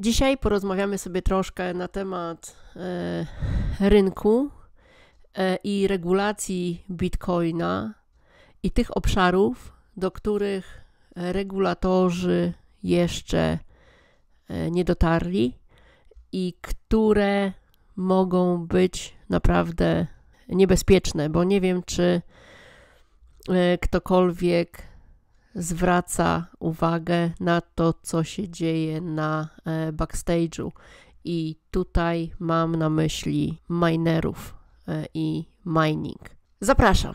Dzisiaj porozmawiamy sobie troszkę na temat e, rynku e, i regulacji bitcoina i tych obszarów, do których regulatorzy jeszcze e, nie dotarli i które mogą być naprawdę niebezpieczne, bo nie wiem, czy e, ktokolwiek zwraca uwagę na to, co się dzieje na e, backstage'u. I tutaj mam na myśli minerów e, i mining. Zapraszam.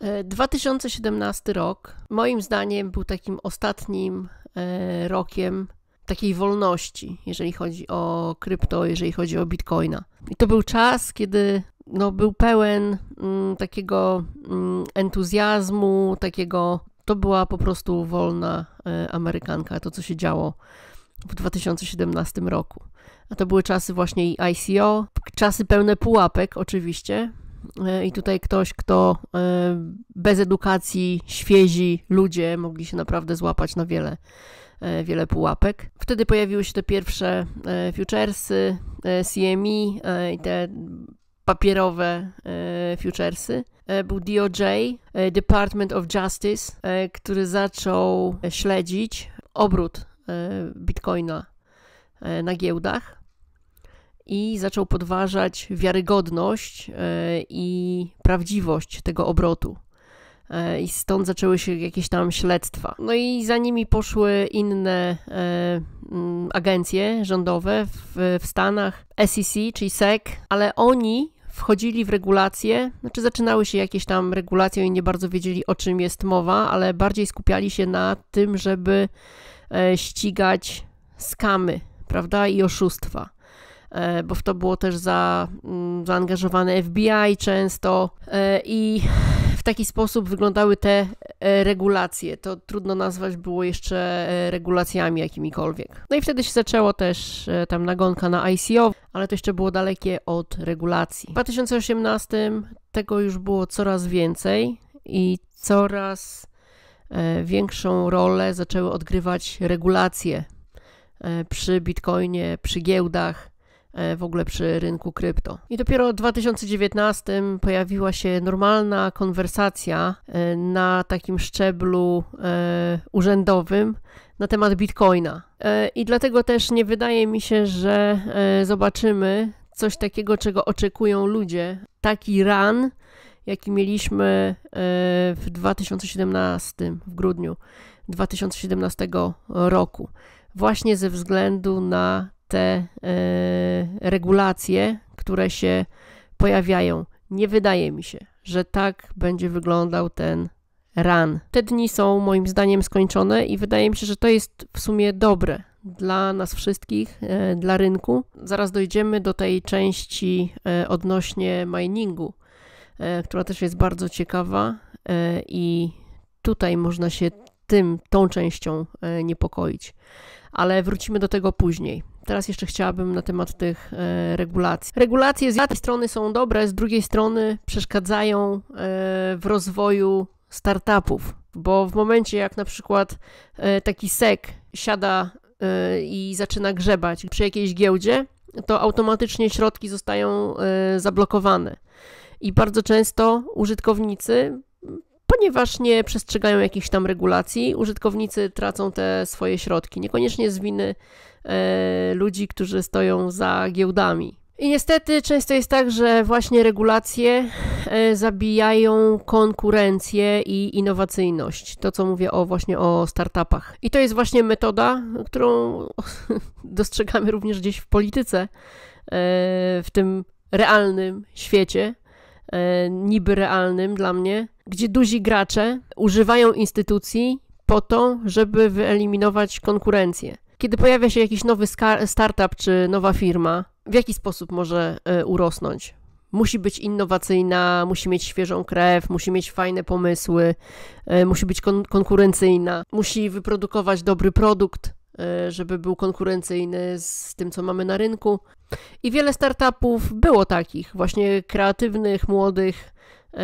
E, 2017 rok, moim zdaniem, był takim ostatnim e, rokiem takiej wolności, jeżeli chodzi o krypto, jeżeli chodzi o bitcoina. I to był czas, kiedy no, był pełen mm, takiego mm, entuzjazmu, takiego. To była po prostu wolna y, Amerykanka, to co się działo w 2017 roku. A to były czasy właśnie ICO, czasy pełne pułapek oczywiście. E, I tutaj ktoś, kto e, bez edukacji, świezi ludzie mogli się naprawdę złapać na wiele E, wiele pułapek. Wtedy pojawiły się te pierwsze e, futuresy, CME e, i te papierowe futuresy. Był DOJ, Department of Justice, który zaczął śledzić obrót bitcoina na giełdach i zaczął podważać wiarygodność i prawdziwość tego obrotu. E, i stąd zaczęły się jakieś tam śledztwa. No i za nimi poszły inne e, mm, agencje rządowe w, w Stanach, SEC, czyli SEC, ale oni wchodzili w regulacje, znaczy zaczynały się jakieś tam regulacje i nie bardzo wiedzieli o czym jest mowa, ale bardziej skupiali się na tym, żeby e, ścigać skamy, prawda, i oszustwa bo w to było też za, mm, zaangażowane FBI często i taki sposób wyglądały te e, regulacje. To trudno nazwać było jeszcze e, regulacjami jakimikolwiek. No i wtedy się zaczęło też e, tam nagonka na ICO, ale to jeszcze było dalekie od regulacji. W 2018 tego już było coraz więcej i coraz większą rolę zaczęły odgrywać regulacje przy bitcoinie, przy giełdach. E, w ogóle przy rynku krypto. I dopiero w 2019 pojawiła się normalna konwersacja e, na takim szczeblu e, urzędowym na temat bitcoina. I dlatego też nie wydaje mi się, że zobaczymy coś takiego, czego oczekują ludzie. Taki run, jaki mieliśmy w 2017, w grudniu 2017 roku, właśnie ze względu na te e, regulacje, które się pojawiają. Nie wydaje mi się, że tak będzie wyglądał ten run. Te dni są moim zdaniem skończone i wydaje mi się, że to jest w sumie dobre dla nas wszystkich, e, dla rynku. Zaraz dojdziemy do tej części e, odnośnie miningu, która też jest bardzo ciekawa i tutaj można się tym, tą częścią niepokoić. Ale wrócimy do tego później. Teraz jeszcze chciałabym na temat tych e, regulacji. Regulacje z jednej strony są dobre, z drugiej strony przeszkadzają e, w rozwoju startupów, bo w momencie jak na przykład e, taki sek siada i zaczyna grzebać przy jakiejś giełdzie, to automatycznie środki zostają zablokowane. I bardzo często użytkownicy ponieważ nie przestrzegają jakichś tam regulacji, użytkownicy tracą te swoje środki, niekoniecznie z winy e, ludzi, którzy stoją za giełdami. I niestety często jest tak, że właśnie regulacje e, zabijają konkurencję i innowacyjność. To, co mówię o właśnie o startupach. I to jest właśnie metoda, którą dostrzegamy również gdzieś w polityce, e, w tym realnym świecie, e, niby realnym dla mnie, gdzie duzi gracze używają instytucji po to, żeby wyeliminować konkurencję. Kiedy pojawia się jakiś nowy startup czy nowa firma, w jaki sposób może e, urosnąć? Musi być innowacyjna, musi mieć świeżą krew, musi mieć fajne pomysły, e, musi być kon konkurencyjna, musi wyprodukować dobry produkt, e, żeby był konkurencyjny z tym, co mamy na rynku. I wiele startupów było takich, właśnie kreatywnych, młodych, E,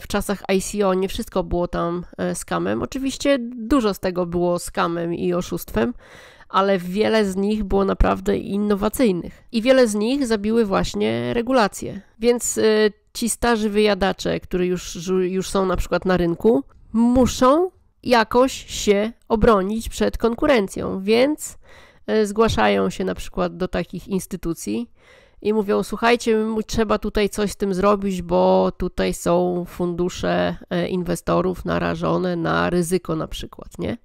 w czasach ICO nie wszystko było tam e, skamem. Oczywiście dużo z tego było skamem i oszustwem, ale wiele z nich było naprawdę innowacyjnych. I wiele z nich zabiły właśnie regulacje. Więc e, ci starzy wyjadacze, którzy już, już są na przykład na rynku, muszą jakoś się obronić przed konkurencją, więc zgłaszają się na przykład do takich instytucji, i mówią: Słuchajcie, trzeba tutaj coś z tym zrobić, bo tutaj są fundusze e, inwestorów narażone na ryzyko, na przykład, nie?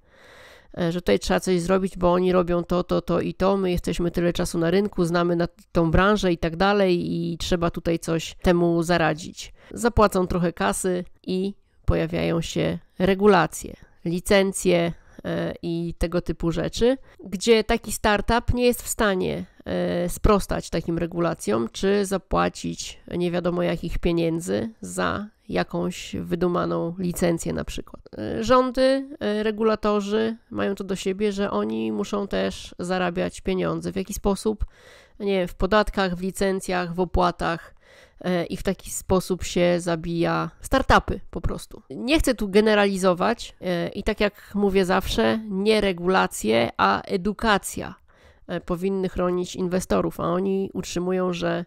E, że tutaj trzeba coś zrobić, bo oni robią to, to, to i to. My jesteśmy tyle czasu na rynku, znamy na tą branżę i tak dalej, i trzeba tutaj coś temu zaradzić. Zapłacą trochę kasy i pojawiają się regulacje, licencje, E, i tego typu rzeczy, gdzie taki startup nie jest w stanie e, sprostać takim regulacjom, czy zapłacić nie wiadomo jakich pieniędzy za jakąś wydumaną licencję na przykład. E, rządy, regulatorzy mają to do siebie, że oni muszą też zarabiać pieniądze w jakiś sposób, nie wiem, w podatkach, w licencjach, w opłatach, E, i w taki sposób się zabija startupy po prostu. Nie chcę tu generalizować e, i tak jak mówię zawsze, nie regulacje, a edukacja e, powinny chronić inwestorów, a oni utrzymują, że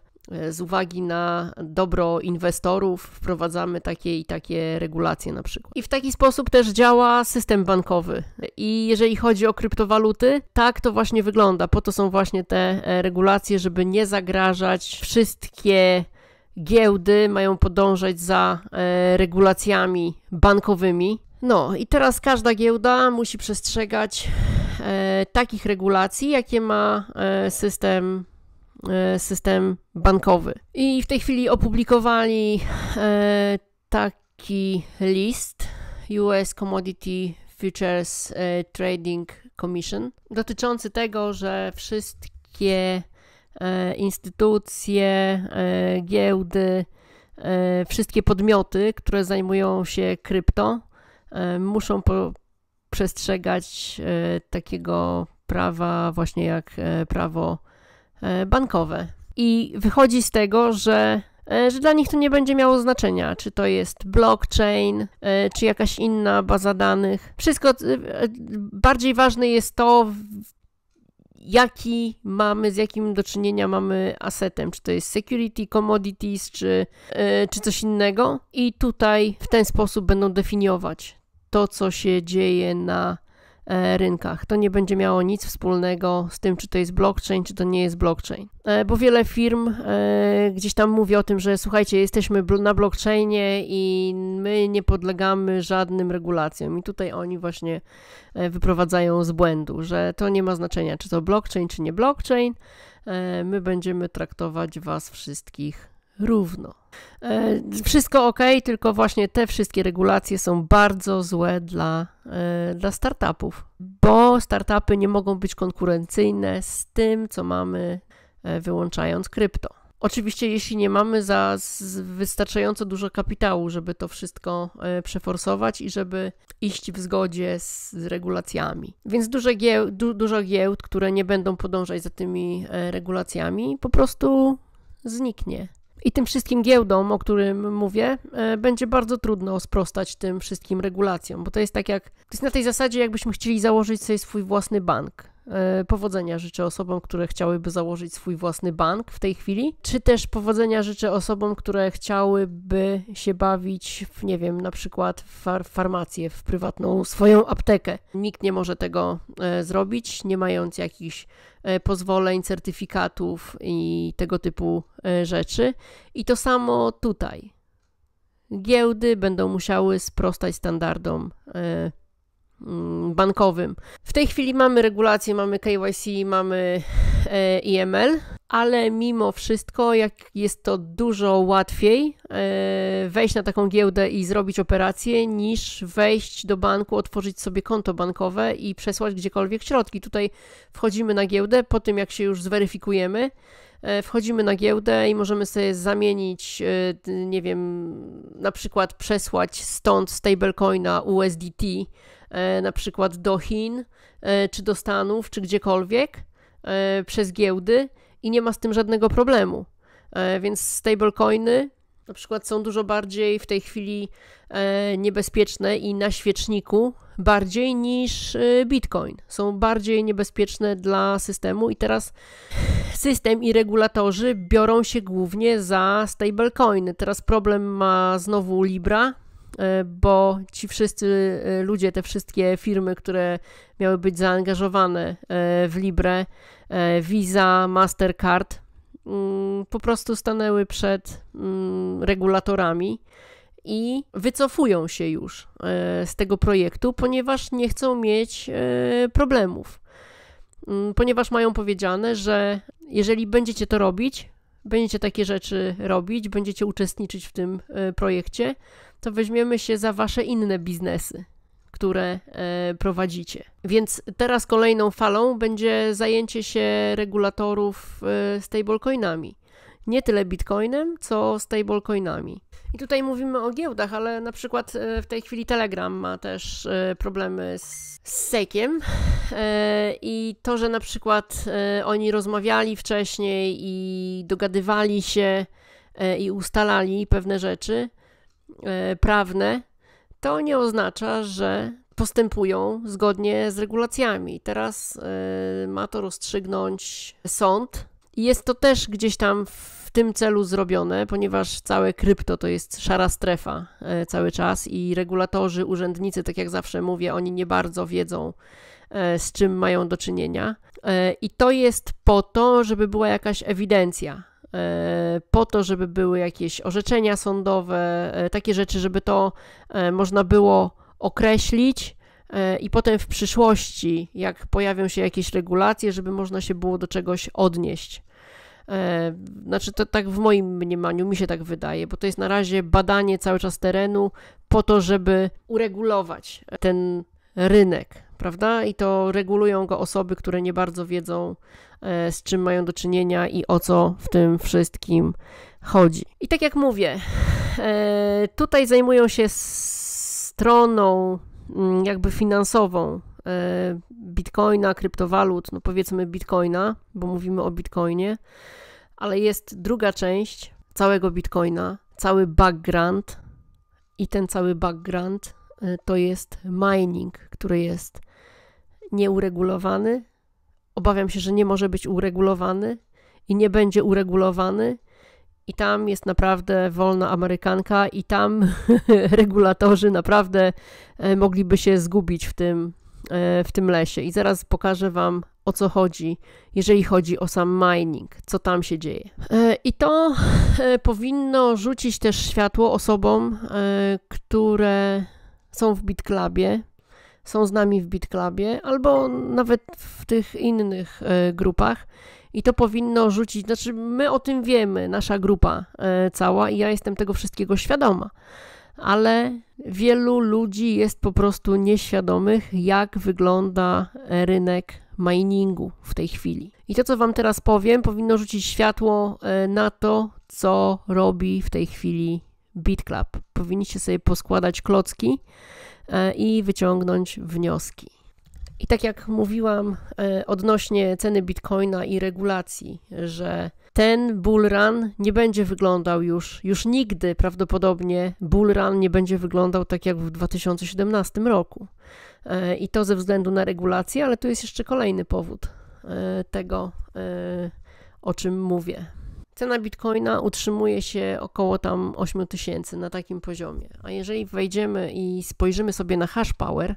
z uwagi na dobro inwestorów wprowadzamy takie i takie regulacje na przykład. I w taki sposób też działa system bankowy. I jeżeli chodzi o kryptowaluty, tak to właśnie wygląda. Po to są właśnie te regulacje, żeby nie zagrażać wszystkie giełdy mają podążać za e, regulacjami bankowymi. No i teraz każda giełda musi przestrzegać e, takich regulacji, jakie ma e, system system bankowy. I w tej chwili opublikowali taki list US Commodity Futures Trading Commission dotyczący tego, że wszystkie E, instytucje, e, giełdy, e, wszystkie podmioty, które zajmują się krypto, muszą przestrzegać takiego prawa, właśnie jak prawo bankowe. I wychodzi z tego, że, że dla nich to nie będzie miało znaczenia, czy to jest blockchain, czy jakaś inna baza danych. Wszystko bardziej ważne jest to, jaki mamy, z jakim do czynienia mamy asetem, czy to jest security, commodities, czy, e, czy coś innego. I tutaj w ten sposób będą definiować to, co się dzieje na E, rynkach. To nie będzie miało nic wspólnego z tym, czy to jest blockchain, czy to nie jest blockchain. E, bo wiele firm e, gdzieś tam mówi o tym, że słuchajcie, jesteśmy na blockchainie i my nie podlegamy żadnym regulacjom. I tutaj oni właśnie wyprowadzają z błędu, że to nie ma znaczenia, czy to blockchain, czy nie blockchain. My będziemy traktować Was wszystkich równo. E, wszystko ok, tylko właśnie te wszystkie regulacje są bardzo złe dla, e, dla startupów, bo startupy nie mogą być konkurencyjne z tym, co mamy e, wyłączając krypto. Oczywiście, jeśli nie mamy za wystarczająco dużo kapitału, żeby to wszystko przeforsować i żeby iść w zgodzie z regulacjami. Więc duże gieł, du, dużo giełd, które nie będą podążać za tymi regulacjami, po prostu zniknie. I tym wszystkim giełdom, o którym mówię, e, będzie bardzo trudno sprostać tym wszystkim regulacjom, bo to jest tak jak, to jest na tej zasadzie, jakbyśmy chcieli założyć sobie swój własny bank. E, powodzenia życzę osobom, które chciałyby założyć swój własny bank w tej chwili, czy też powodzenia życzę osobom, które chciałyby się bawić w, nie wiem, na przykład w far farmację, w prywatną swoją aptekę. Nikt nie może tego e, zrobić, nie mając jakichś e, pozwoleń, certyfikatów i tego typu e, rzeczy. I to samo tutaj. Giełdy będą musiały sprostać standardom e, Mm, bankowym. W tej chwili mamy regulacje, mamy KYC, mamy e, IML, ale mimo wszystko, jak jest to dużo łatwiej e, wejść na taką giełdę i zrobić operację, niż wejść do banku, otworzyć sobie konto bankowe i przesłać gdziekolwiek środki. Tutaj wchodzimy na giełdę, po tym jak się już zweryfikujemy, e, wchodzimy na giełdę i możemy sobie zamienić, nie wiem, na przykład przesłać stąd stablecoina USDT E, na przykład do Chin, e, czy do Stanów, czy gdziekolwiek e, przez giełdy i nie ma z tym żadnego problemu. Więc stablecoiny na przykład są dużo bardziej w tej chwili niebezpieczne i na świeczniku bardziej niż bitcoin. Są bardziej niebezpieczne dla systemu i teraz system i regulatorzy biorą się głównie za stablecoiny. Teraz problem ma znowu Libra, E, bo ci wszyscy e, ludzie, te wszystkie firmy, które miały być zaangażowane e, w Libre, Visa, Mastercard, mm, po prostu stanęły przed mm, regulatorami i wycofują się już z tego projektu, ponieważ nie chcą mieć problemów. Mm, ponieważ mają powiedziane, że jeżeli będziecie to robić, będziecie takie rzeczy robić, będziecie uczestniczyć w tym projekcie, to weźmiemy się za wasze inne biznesy, które e, prowadzicie. Więc teraz kolejną falą będzie zajęcie się regulatorów e, stablecoinami. Nie tyle bitcoinem, co stablecoinami. I tutaj mówimy o giełdach, ale na przykład e, w tej chwili Telegram ma też problemy z, z sekiem. I to, że na przykład oni rozmawiali wcześniej i dogadywali się i ustalali pewne rzeczy, E, prawne, to nie oznacza, że postępują zgodnie z regulacjami. Teraz e, ma to rozstrzygnąć sąd. Jest to też gdzieś tam w tym celu zrobione, ponieważ całe krypto to jest szara strefa e, cały czas i regulatorzy, urzędnicy, tak jak zawsze mówię, oni nie bardzo wiedzą, z czym mają do czynienia. I to jest po to, żeby była jakaś ewidencja, E, po to, żeby były jakieś orzeczenia sądowe, e, takie rzeczy, żeby to e, można było określić i potem w przyszłości, jak pojawią się jakieś regulacje, żeby można się było do czegoś odnieść. Znaczy, to tak w moim mniemaniu mi się tak wydaje, bo to jest na razie badanie cały czas terenu po to, żeby uregulować ten rynek, prawda? I to regulują go osoby, które nie bardzo wiedzą, e, z czym mają do czynienia i o co w tym wszystkim chodzi. I tak jak mówię, e, tutaj zajmują się stroną mm, jakby finansową e, bitcoina, kryptowalut, no powiedzmy bitcoina, bo mówimy o bitcoinie, ale jest druga część całego bitcoina, cały background i ten cały background E, to jest mining, który jest nieuregulowany. Obawiam się, że nie może być uregulowany i nie będzie uregulowany. I tam jest naprawdę wolna Amerykanka, i tam regulatorzy naprawdę e, mogliby się zgubić w tym, e, w tym lesie. I zaraz pokażę Wam o co chodzi, jeżeli chodzi o sam mining, co tam się dzieje. I to powinno rzucić też światło osobom, które są w BitClubie, są z nami w BitClubie albo nawet w tych innych e, grupach i to powinno rzucić, znaczy my o tym wiemy, nasza grupa e, cała i ja jestem tego wszystkiego świadoma, ale wielu ludzi jest po prostu nieświadomych, jak wygląda e, rynek miningu w tej chwili. I to, co Wam teraz powiem, powinno rzucić światło na to, co robi w tej chwili Beat Club. Powinniście sobie poskładać klocki e, i wyciągnąć wnioski. I tak jak mówiłam e, odnośnie ceny bitcoina i regulacji, że ten bull run nie będzie wyglądał już, już nigdy prawdopodobnie bull run nie będzie wyglądał tak jak w 2017 roku. E, I to ze względu na regulacje, ale tu jest jeszcze kolejny powód tego, o czym mówię. Cena bitcoina utrzymuje się około tam 8000 na takim poziomie. A jeżeli wejdziemy i spojrzymy sobie na hash power,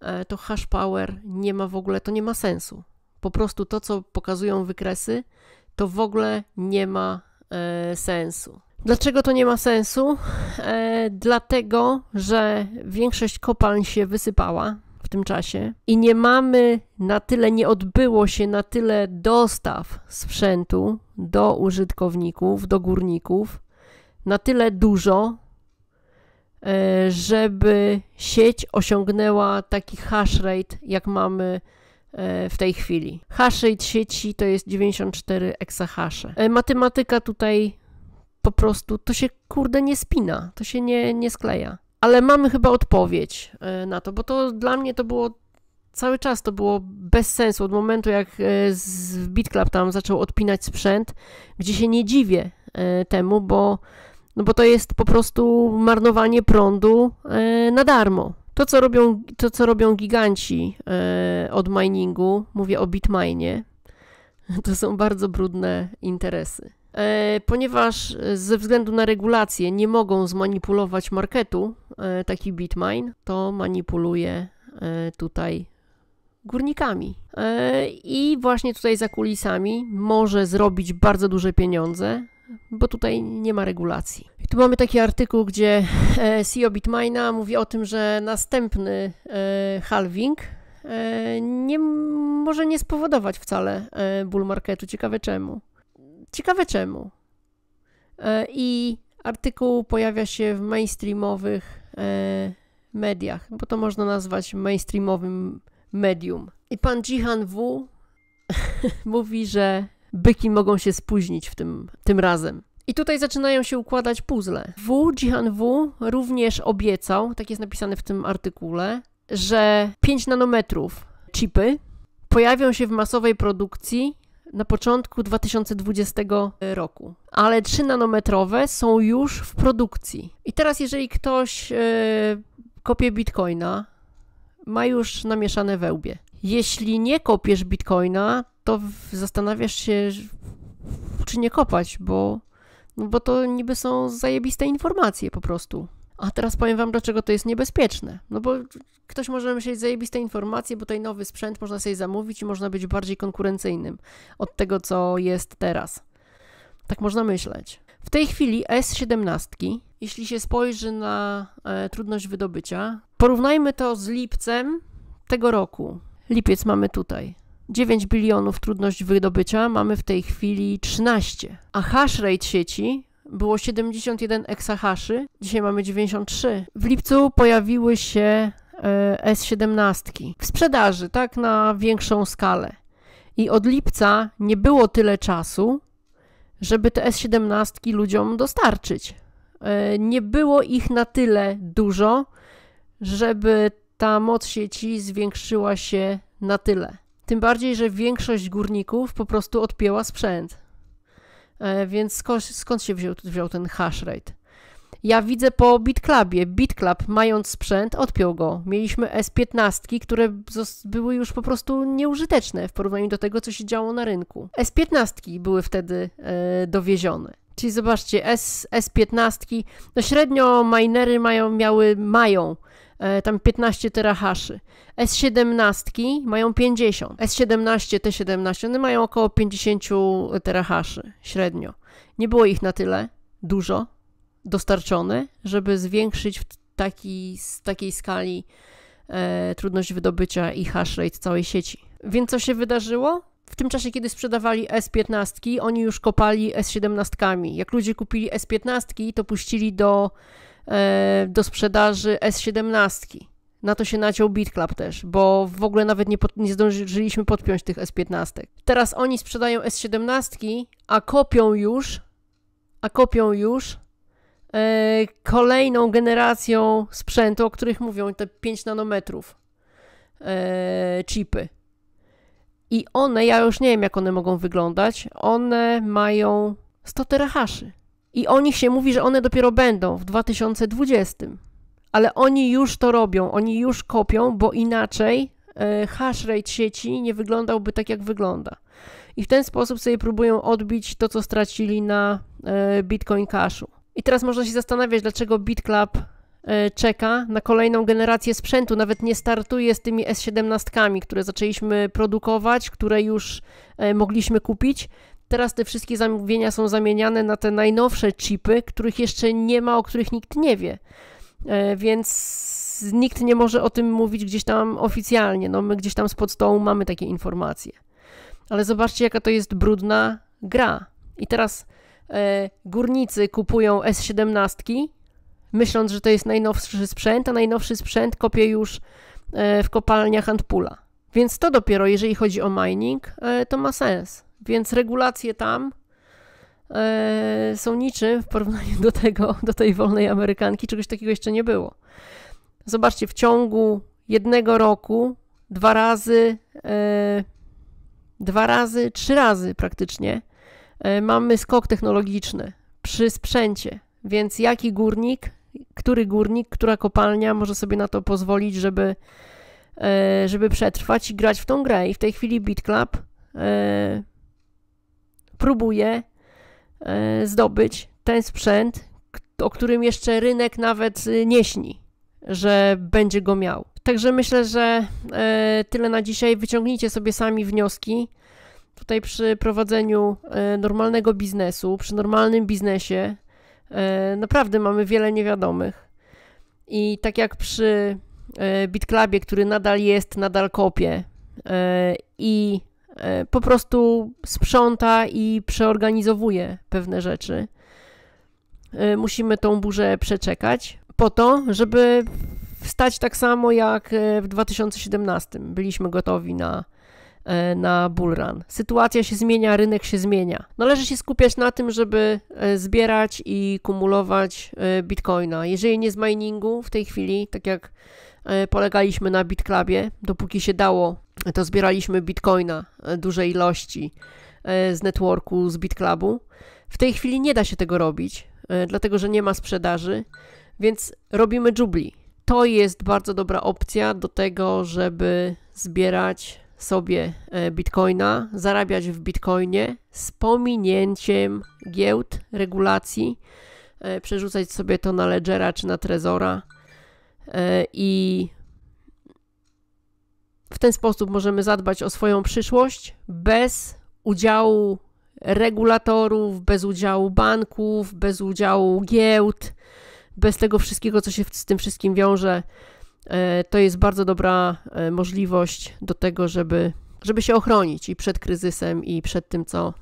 e, to hash power nie ma w ogóle, to nie ma sensu. Po prostu to, co pokazują wykresy, to w ogóle nie ma e, sensu. Dlaczego to nie ma sensu? E, dlatego, że większość kopalń się wysypała, tym czasie i nie mamy na tyle, nie odbyło się na tyle dostaw sprzętu do użytkowników, do górników, na tyle dużo, e, żeby sieć osiągnęła taki hash rate, jak mamy e, w tej chwili. Hash rate sieci to jest 94 exahasze. E, matematyka tutaj po prostu to się kurde nie spina, to się nie, nie skleja ale mamy chyba odpowiedź e, na to, bo to dla mnie to było cały czas to było bez sensu. Od momentu jak w e, BitClub tam zaczął odpinać sprzęt, gdzie się nie dziwię e, temu, bo, no bo to jest po prostu marnowanie prądu na darmo. To co, robią, to, co robią giganci od miningu, mówię o bitmainie, to są bardzo brudne interesy. E, ponieważ e, ze względu na regulacje nie mogą zmanipulować marketu e, taki Bitmine, to manipuluje tutaj górnikami. I właśnie tutaj za kulisami może zrobić bardzo duże pieniądze, bo tutaj nie ma regulacji. I tu mamy taki artykuł, gdzie CEO Bitmina mówi o tym, że następny halving nie, może nie spowodować wcale bull marketu. Ciekawe czemu. Ciekawe czemu. E, I artykuł pojawia się w mainstreamowych e, mediach, bo to można nazwać mainstreamowym medium. I pan Jihan Wu mówi, że byki mogą się spóźnić w tym, tym razem. I tutaj zaczynają się układać puzzle. Wu, Jihan Wu również obiecał, tak jest napisane w tym artykule, że 5 nanometrów chipy pojawią się w masowej produkcji na początku 2020 roku, ale 3 nanometrowe są już w produkcji. I teraz, jeżeli ktoś yy, kopie bitcoina, ma już namieszane wełbie. Jeśli nie kopiesz bitcoina, to zastanawiasz się, czy nie kopać, bo, no bo to niby są zajebiste informacje po prostu. A teraz powiem Wam, dlaczego to jest niebezpieczne. No bo ktoś może myśleć zajebiste informacje, bo ten nowy sprzęt można sobie zamówić i można być bardziej konkurencyjnym od tego, co jest teraz. Tak można myśleć. W tej chwili S17, jeśli się spojrzy na e, trudność wydobycia, porównajmy to z lipcem tego roku. Lipiec mamy tutaj. 9 bilionów trudność wydobycia, mamy w tej chwili 13. A hash rate sieci było 71 eksahaszy, dzisiaj mamy 93. W lipcu pojawiły się e, S17 w sprzedaży, tak na większą skalę. I od lipca nie było tyle czasu, żeby te S17 ludziom dostarczyć. E, nie było ich na tyle dużo, żeby ta moc sieci zwiększyła się na tyle. Tym bardziej, że większość górników po prostu odpięła sprzęt. E, więc skąd, skąd się wziął, wziął ten hash rate? Ja widzę po BitClubie. BitClub, mając sprzęt, odpiął go. Mieliśmy S15, które były już po prostu nieużyteczne w porównaniu do tego, co się działo na rynku. S15 były wtedy e, dowiezione. Czyli zobaczcie, S, S15, no średnio minery mają, miały, mają E, tam 15 terahaszy. S17 mają 50. S17, T17, one mają około 50 terahaszy średnio. Nie było ich na tyle dużo dostarczone, żeby zwiększyć w taki, z takiej skali e, trudność wydobycia i hash rate całej sieci. Więc co się wydarzyło? W tym czasie, kiedy sprzedawali S15, oni już kopali S17. Jak ludzie kupili S15, to puścili do E, do sprzedaży S17. Na to się naciął BitClub też, bo w ogóle nawet nie, pod, nie zdążyliśmy podpiąć tych S15. Teraz oni sprzedają S17, a kopią już, a kopią już e, kolejną generacją sprzętu, o których mówią te 5 nanometrów e, chipy. I one, ja już nie wiem jak one mogą wyglądać, one mają 100 terahaszy. I o nich się mówi, że one dopiero będą w 2020. Ale oni już to robią, oni już kopią, bo inaczej e, hash rate sieci nie wyglądałby tak, jak wygląda. I w ten sposób sobie próbują odbić to, co stracili na e, Bitcoin Cashu. I teraz można się zastanawiać, dlaczego BitClub e, czeka na kolejną generację sprzętu, nawet nie startuje z tymi S17, które zaczęliśmy produkować, które już mogliśmy kupić, Teraz te wszystkie zamówienia są zamieniane na te najnowsze chipy, których jeszcze nie ma, o których nikt nie wie. E, więc nikt nie może o tym mówić gdzieś tam oficjalnie. No, my gdzieś tam spod stołu mamy takie informacje. Ale zobaczcie, jaka to jest brudna gra. I teraz e, górnicy kupują S17, myśląc, że to jest najnowszy sprzęt, a najnowszy sprzęt kopie już e, w kopalniach Antpula. Więc to dopiero, jeżeli chodzi o mining, to ma sens. Więc regulacje tam e, są niczym w porównaniu do tego, do tej wolnej Amerykanki. Czegoś takiego jeszcze nie było. Zobaczcie, w ciągu jednego roku dwa razy, e, dwa razy, trzy razy praktycznie e, mamy skok technologiczny przy sprzęcie. Więc jaki górnik, który górnik, która kopalnia może sobie na to pozwolić, żeby, żeby przetrwać i grać w tą grę. I w tej chwili BitClub próbuje e, zdobyć ten sprzęt, o którym jeszcze rynek nawet y, nie śni, że będzie go miał. Także myślę, że e, tyle na dzisiaj. Wyciągnijcie sobie sami wnioski. Tutaj przy prowadzeniu e, normalnego biznesu, przy normalnym biznesie, naprawdę mamy wiele niewiadomych. I tak jak przy BitClubie, który nadal jest, nadal kopie i E, po prostu sprząta i przeorganizowuje pewne rzeczy. E, musimy tą burzę przeczekać po to, żeby wstać tak samo jak e, w 2017. Byliśmy gotowi na, na bull run. Sytuacja się zmienia, rynek się zmienia. Należy się skupiać na tym, żeby zbierać i kumulować bitcoina. Jeżeli nie z miningu w tej chwili, tak jak E, polegaliśmy na BitClubie, dopóki się dało, to zbieraliśmy bitcoina e, dużej ilości e, z networku, z BitClubu. W tej chwili nie da się tego robić, dlatego że nie ma sprzedaży, więc robimy Jubli. To jest bardzo dobra opcja do tego, żeby zbierać sobie bitcoina, zarabiać w bitcoinie z pominięciem giełd, regulacji, przerzucać sobie to na ledgera czy na trezora E, i w ten sposób możemy zadbać o swoją przyszłość bez udziału regulatorów, bez udziału banków, bez udziału giełd, bez tego wszystkiego, co się z tym wszystkim wiąże. E, to jest bardzo dobra e, możliwość do tego, żeby, żeby się ochronić i przed kryzysem, i przed tym, co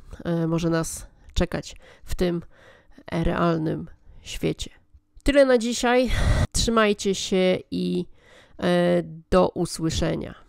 może nas czekać w tym realnym świecie. Tyle na dzisiaj. Trzymajcie się i e, do usłyszenia.